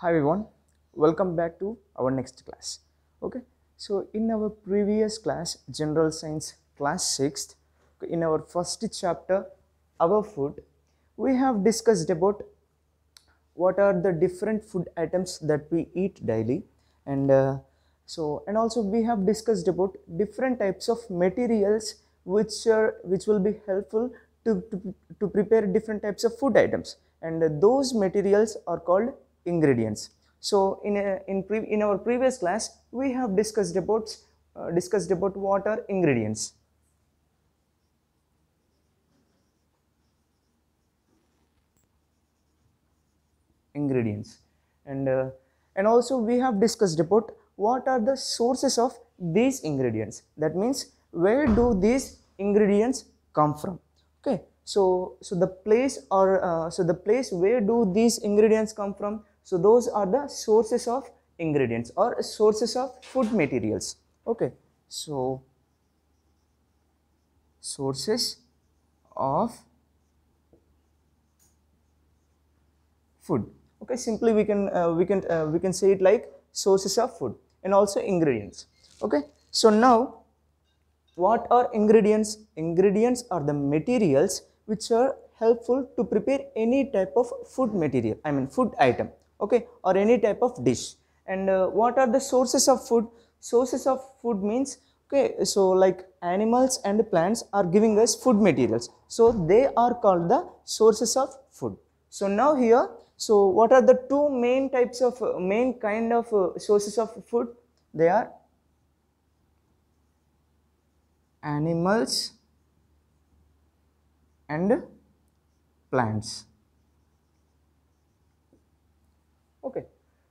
hi everyone welcome back to our next class okay so in our previous class general science class 6th in our first chapter our food we have discussed about what are the different food items that we eat daily and uh, so and also we have discussed about different types of materials which are which will be helpful to, to, to prepare different types of food items and those materials are called ingredients. So in, a, in, in our previous class, we have discussed about, uh, discussed about what are ingredients. Ingredients. And, uh, and also we have discussed about what are the sources of these ingredients. That means where do these ingredients come from. Okay. So, so the place or uh, so the place where do these ingredients come from? So those are the sources of ingredients or sources of food materials. Okay, so sources of food. Okay, simply we can uh, we can uh, we can say it like sources of food and also ingredients. Okay, so now what are ingredients? Ingredients are the materials which are helpful to prepare any type of food material. I mean food item okay or any type of dish and uh, what are the sources of food sources of food means okay so like animals and plants are giving us food materials so they are called the sources of food so now here so what are the two main types of uh, main kind of uh, sources of food they are animals and plants Okay.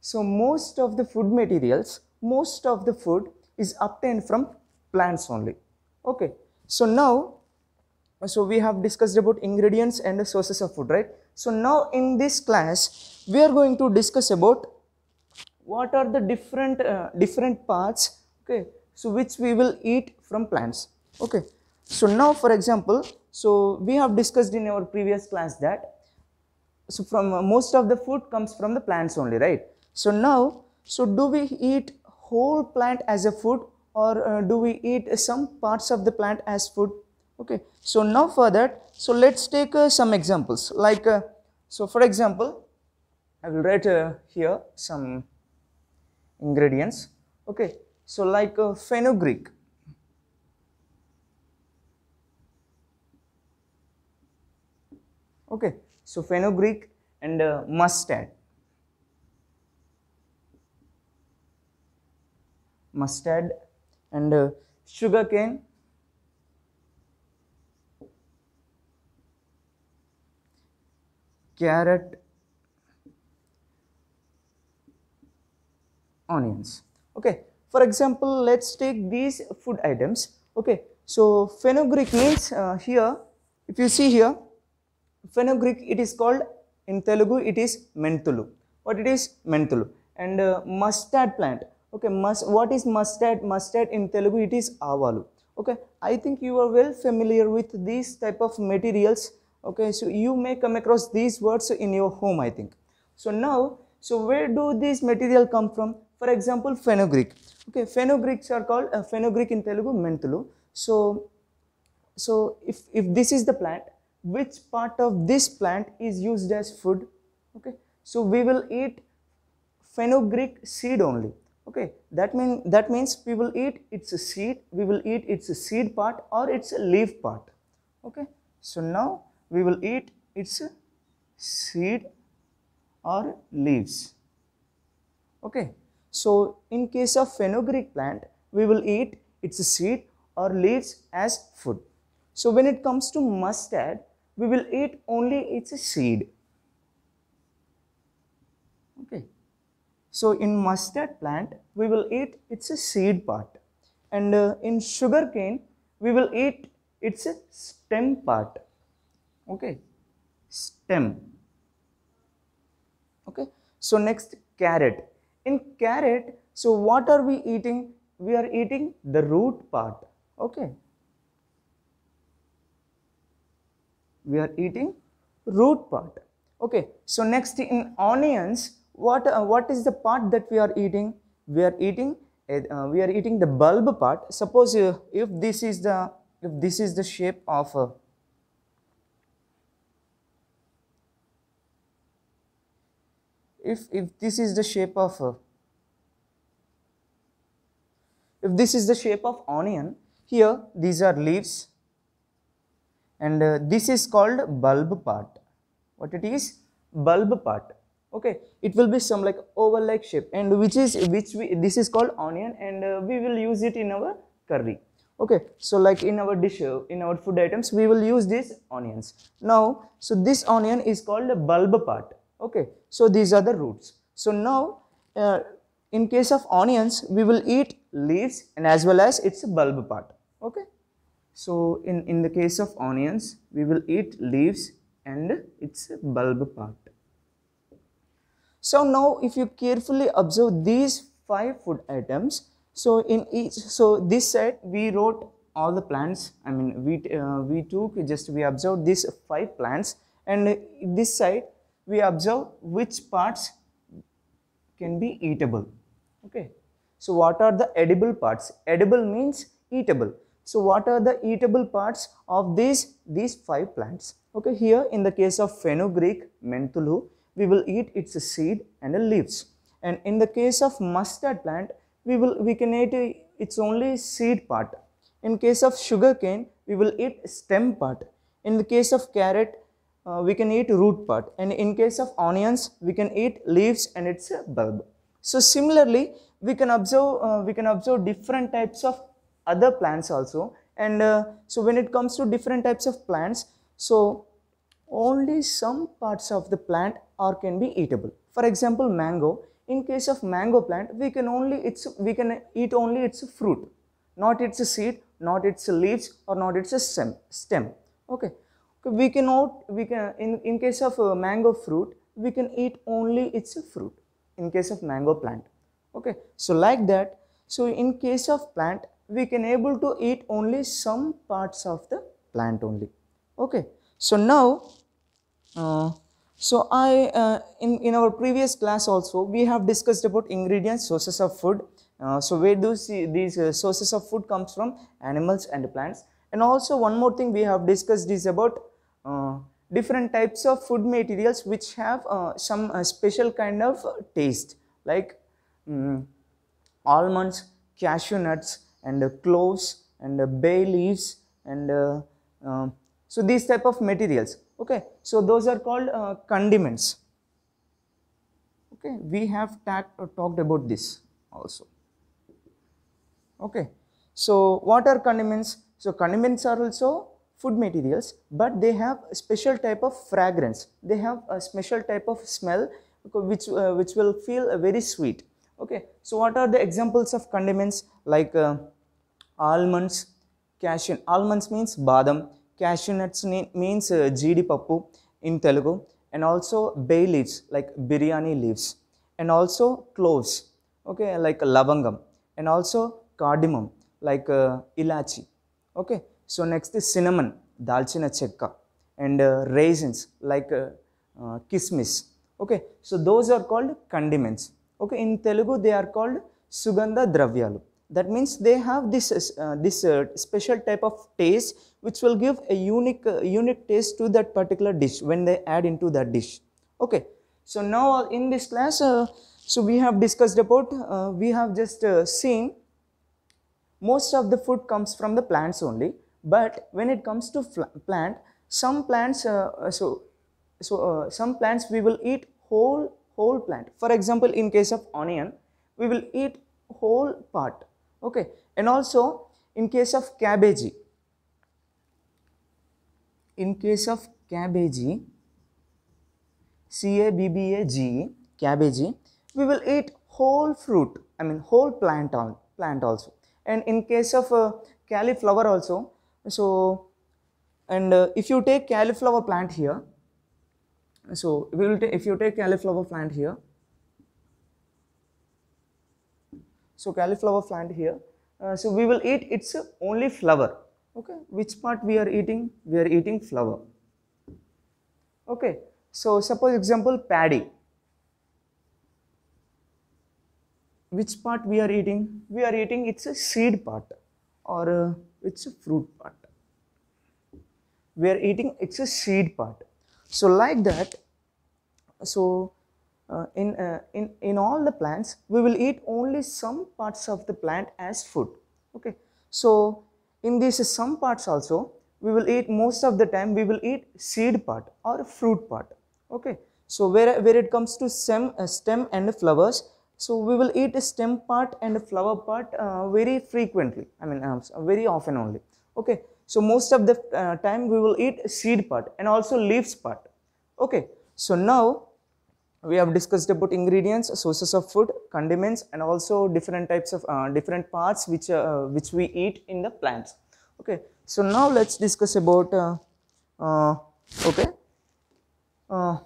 So most of the food materials, most of the food is obtained from plants only. Okay. So now, so we have discussed about ingredients and sources of food, right? So now in this class, we are going to discuss about what are the different uh, different parts, okay? So which we will eat from plants, okay? So now for example, so we have discussed in our previous class that so from uh, most of the food comes from the plants only, right? So now, so do we eat whole plant as a food or uh, do we eat some parts of the plant as food? Okay, so now for that, so let's take uh, some examples like, uh, so for example, I will write uh, here some ingredients. Okay, so like uh, fenugreek, okay so fenugreek and uh, mustard. Mustard and uh, sugarcane. Carrot. Onions. Okay. For example, let's take these food items. Okay. So fenugreek means uh, here, if you see here, fenugreek it is called in Telugu it is mentulu what it is mentulu and uh, mustard plant okay mus what is mustard mustard in Telugu it is avalu okay I think you are well familiar with these type of materials okay so you may come across these words in your home I think so now so where do these material come from for example fenugreek okay fenugreeks are called uh, fenugreek in Telugu mentulu so so if, if this is the plant which part of this plant is used as food okay so we will eat fenugreek seed only okay that mean that means we will eat its seed we will eat its seed part or its leaf part okay so now we will eat its seed or leaves okay so in case of fenugreek plant we will eat its seed or leaves as food so when it comes to mustard we will eat only its seed okay so in mustard plant we will eat its seed part and uh, in sugarcane we will eat its stem part okay stem okay so next carrot in carrot so what are we eating we are eating the root part okay we are eating root part. Okay, so next in onions, what, uh, what is the part that we are eating? We are eating, uh, we are eating the bulb part. Suppose uh, if this is the, if this is the shape of uh, if, if this is the shape of a, uh, if this is the shape of onion, here these are leaves and uh, this is called bulb part what it is bulb part okay it will be some like oval like shape and which is which we this is called onion and uh, we will use it in our curry okay so like in our dish uh, in our food items we will use these onions now so this onion is called a bulb part okay so these are the roots so now uh, in case of onions we will eat leaves and as well as its bulb part okay so in, in the case of onions, we will eat leaves and its bulb part. So now if you carefully observe these five food items, so in each, so this side we wrote all the plants, I mean we, uh, we took just we observed these five plants and this side we observe which parts can be eatable. Okay. So what are the edible parts? Edible means eatable. So what are the eatable parts of these, these five plants? Okay, here in the case of fenugreek, menthulu, we will eat its seed and leaves. And in the case of mustard plant, we, will, we can eat its only seed part. In case of sugarcane, we will eat stem part. In the case of carrot, uh, we can eat root part. And in case of onions, we can eat leaves and its bulb. So similarly, we can observe, uh, we can observe different types of other plants also and uh, so when it comes to different types of plants so only some parts of the plant are can be eatable for example mango in case of mango plant we can only its we can eat only its fruit not its seed not its leaves or not its stem stem okay we cannot we can in, in case of uh, mango fruit we can eat only its fruit in case of mango plant okay so like that so in case of plant we can able to eat only some parts of the plant only okay so now uh, so i uh, in in our previous class also we have discussed about ingredients sources of food uh, so where do see these uh, sources of food comes from animals and plants and also one more thing we have discussed is about uh, different types of food materials which have uh, some special kind of taste like um, almonds cashew nuts and uh, cloves and uh, bay leaves and uh, so these type of materials okay so those are called condiments okay we have talked about this also okay so what are condiments so condiments are also food materials but they have a special type of fragrance they have a special type of smell which uh, which will feel very sweet okay so what are the examples of condiments like uh, almonds, cashew. Almonds means badam, cashew nuts means uh, pappu in Telugu and also bay leaves like biryani leaves and also cloves, okay, like lavangam and also cardamom like uh, ilachi, okay. So next is cinnamon, dalchina chekka and uh, raisins like uh, kismis, okay. So those are called condiments, okay. In Telugu they are called sugandha dravyalu. That means they have this, uh, this uh, special type of taste which will give a unique, uh, unique taste to that particular dish when they add into that dish. Okay. So now in this class, uh, so we have discussed about, uh, we have just uh, seen most of the food comes from the plants only. But when it comes to plant, some plants, so, so some plants we will eat whole, whole plant. For example, in case of onion, we will eat whole part okay and also in case of cabbage in case of cabbage c a b b a g cabbage we will eat whole fruit i mean whole plant on plant also and in case of uh, cauliflower also so and uh, if you take cauliflower plant here so we will if you take cauliflower plant here so cauliflower plant here uh, so we will eat its only flower okay which part we are eating we are eating flower okay so suppose example paddy which part we are eating we are eating its a seed part or uh, it's a fruit part we are eating its a seed part so like that so uh, in, uh, in, in all the plants, we will eat only some parts of the plant as food. Okay. So, in these some parts also, we will eat most of the time, we will eat seed part or fruit part. Okay. So, where, where it comes to stem, uh, stem and flowers, so we will eat a stem part and a flower part uh, very frequently, I mean um, very often only. Okay. So, most of the uh, time we will eat seed part and also leaves part. Okay. So, now we have discussed about ingredients sources of food condiments and also different types of uh, different parts which uh, which we eat in the plants okay so now let's discuss about uh, uh okay uh,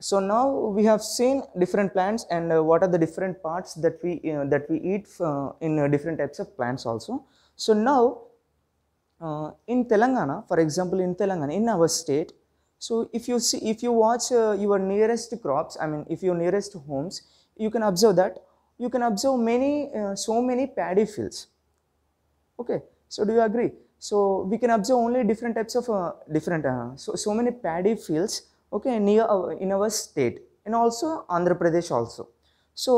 so now we have seen different plants and uh, what are the different parts that we that we eat in different types of plants also so now in telangana for example in telangana in our state so if you see, if you watch uh, your nearest crops, I mean, if your nearest homes, you can observe that you can observe many, uh, so many paddy fields. Okay. So do you agree? So we can observe only different types of uh, different, uh, so so many paddy fields. Okay, near our, in our state and also Andhra Pradesh also. So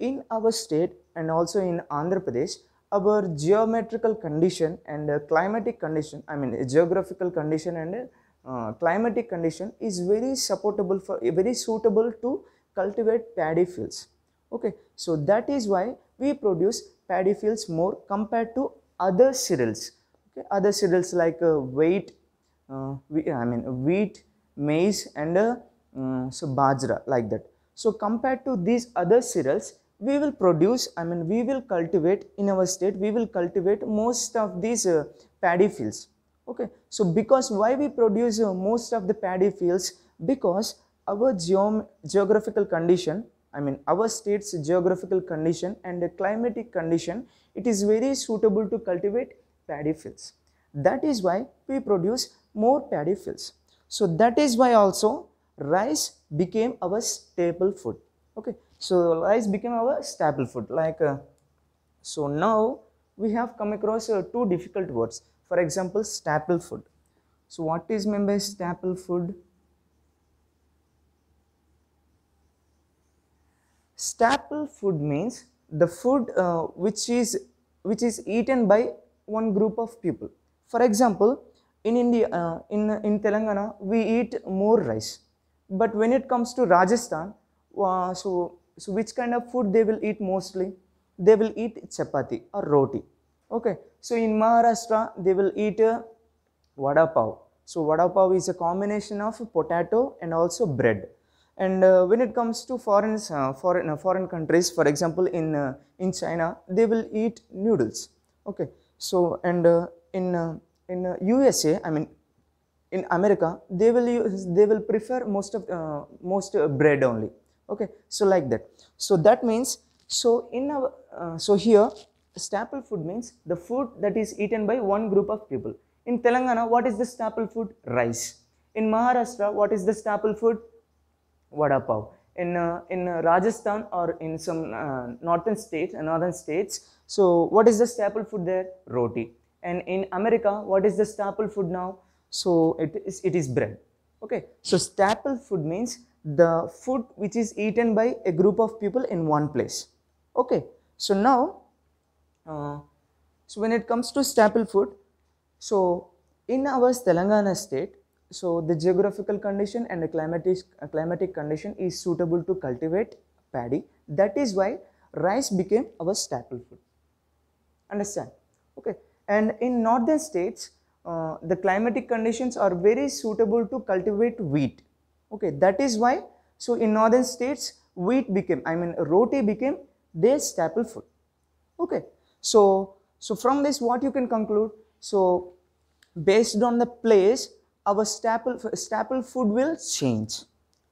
in our state and also in Andhra Pradesh, our geometrical condition and uh, climatic condition, I mean geographical condition and uh, climatic condition is very supportable for very suitable to cultivate paddy fields okay so that is why we produce paddy fields more compared to other cereals okay other cereals like uh, wheat uh, i mean wheat maize and uh, um, so bajra like that so compared to these other cereals we will produce i mean we will cultivate in our state we will cultivate most of these uh, paddy fields okay so because why we produce uh, most of the paddy fields because our geom geographical condition i mean our state's geographical condition and the climatic condition it is very suitable to cultivate paddy fields that is why we produce more paddy fields so that is why also rice became our staple food okay so rice became our staple food like uh, so now we have come across uh, two difficult words for example, staple food. So what is meant by staple food? Staple food means the food uh, which is which is eaten by one group of people. For example, in India, uh, in, in Telangana, we eat more rice. But when it comes to Rajasthan, uh, so, so which kind of food they will eat mostly? They will eat chapati or roti okay so in maharashtra they will eat uh, vada pav so vada pav is a combination of potato and also bread and uh, when it comes to foreign uh, foreign uh, foreign countries for example in uh, in china they will eat noodles okay so and uh, in in usa i mean in america they will use they will prefer most of most bread only okay so like that so that means so in our, uh, so here staple food means the food that is eaten by one group of people. In Telangana, what is the staple food? Rice. In Maharashtra, what is the staple food? Vada pav. In, uh, in Rajasthan or in some uh, northern states, uh, northern states, so what is the staple food there? Roti. And in America, what is the staple food now? So it is, it is bread. Okay. So staple food means the food which is eaten by a group of people in one place. Okay. So now uh, so when it comes to staple food, so in our Telangana state, so the geographical condition and the climatic, uh, climatic condition is suitable to cultivate paddy. That is why rice became our staple food. Understand? Okay. And in northern states, uh, the climatic conditions are very suitable to cultivate wheat. Okay, that is why. So in northern states, wheat became, I mean, roti became their staple food. Okay. So, so from this what you can conclude, so based on the place, our staple, staple food will change.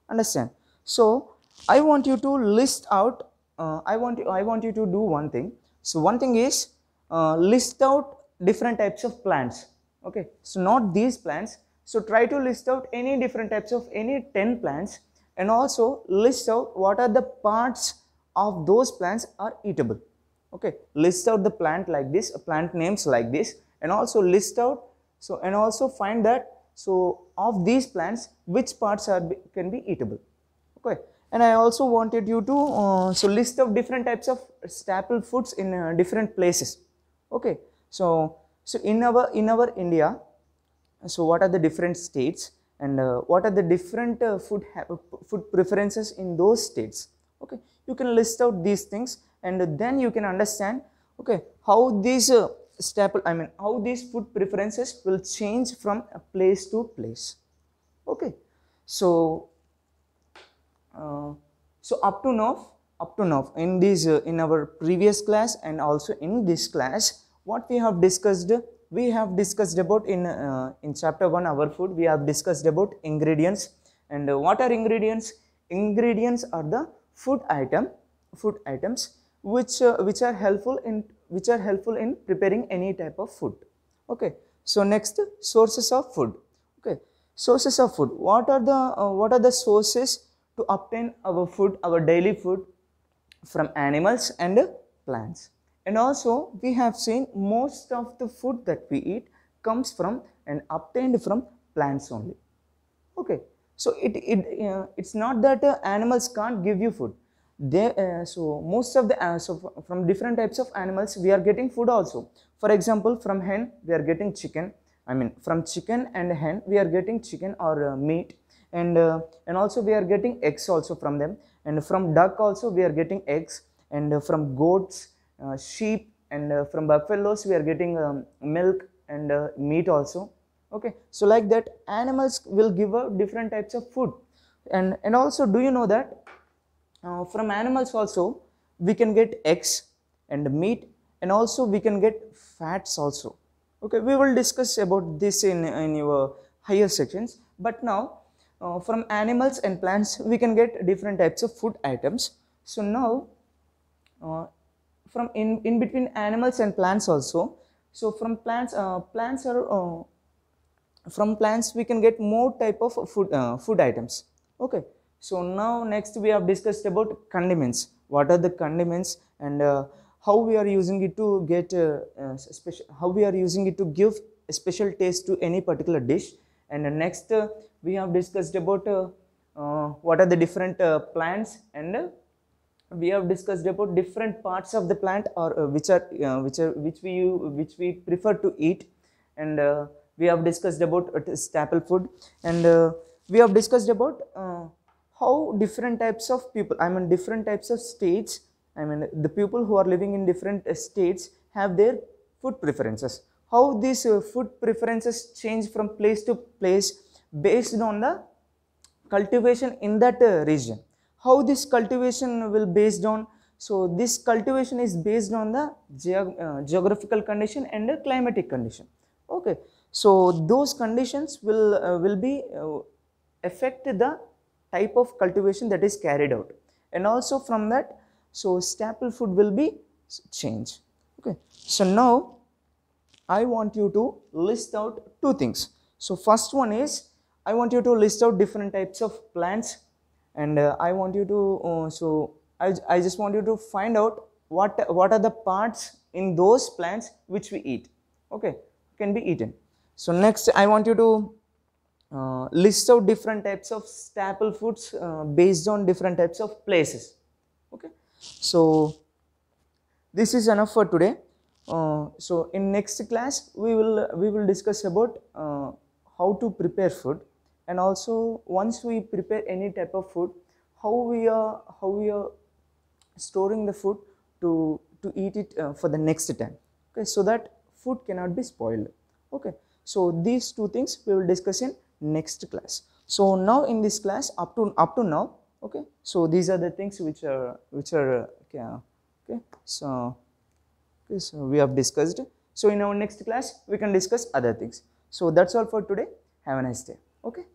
Understand? So, I want you to list out, uh, I, want, I want you to do one thing. So, one thing is uh, list out different types of plants. Okay, so not these plants. So, try to list out any different types of any 10 plants and also list out what are the parts of those plants are eatable okay list out the plant like this uh, plant names like this and also list out so and also find that so of these plants which parts are can be eatable okay and I also wanted you to uh, so list of different types of staple foods in uh, different places okay so so in our in our India so what are the different states and uh, what are the different uh, food food preferences in those states okay you can list out these things and then you can understand okay how these uh, staple i mean how these food preferences will change from place to place okay so uh, so up to now up to now in this uh, in our previous class and also in this class what we have discussed we have discussed about in uh, in chapter 1 our food we have discussed about ingredients and uh, what are ingredients ingredients are the food item food items which uh, which are helpful in which are helpful in preparing any type of food okay so next sources of food okay sources of food what are the uh, what are the sources to obtain our food our daily food from animals and plants and also we have seen most of the food that we eat comes from and obtained from plants only okay so it, it, uh, it's not that uh, animals can't give you food. They, uh, so most of the, uh, so from different types of animals, we are getting food also. For example, from hen, we are getting chicken. I mean, from chicken and hen, we are getting chicken or uh, meat. And, uh, and also we are getting eggs also from them. And from duck also, we are getting eggs. And from goats, sheep, and from buffaloes, we are getting um, milk and meat also okay so like that animals will give a different types of food and and also do you know that uh, from animals also we can get eggs and meat and also we can get fats also okay we will discuss about this in in your higher sections but now uh, from animals and plants we can get different types of food items so now uh, from in in between animals and plants also so from plants uh, plants are uh, from plants we can get more type of food uh, food items okay so now next we have discussed about condiments what are the condiments and uh, how we are using it to get uh, uh, special how we are using it to give a special taste to any particular dish and next uh, we have discussed about what are the different plants and we have discussed about different parts of the plant or uh, which are uh, which are which we which we prefer to eat and uh, we have discussed about uh, staple food and uh, we have discussed about uh, how different types of people i mean different types of states i mean the people who are living in different uh, states have their food preferences how these uh, food preferences change from place to place based on the cultivation in that uh, region how this cultivation will based on so this cultivation is based on the ge uh, geographical condition and the climatic condition. Okay. So those conditions will, uh, will be uh, affect the type of cultivation that is carried out and also from that so staple food will be changed. Okay. So now I want you to list out two things. So first one is I want you to list out different types of plants and uh, I want you to uh, so I, I just want you to find out what what are the parts in those plants which we eat okay can be eaten so next I want you to uh, list out different types of staple foods uh, based on different types of places. Okay. So this is enough for today. Uh, so in next class we will we will discuss about uh, how to prepare food and also once we prepare any type of food how we are how we are storing the food to to eat it uh, for the next time okay so that food cannot be spoiled okay so these two things we will discuss in next class. So now in this class up to up to now okay so these are the things which are which are okay, okay so okay, so we have discussed so in our next class we can discuss other things so that's all for today have a nice day okay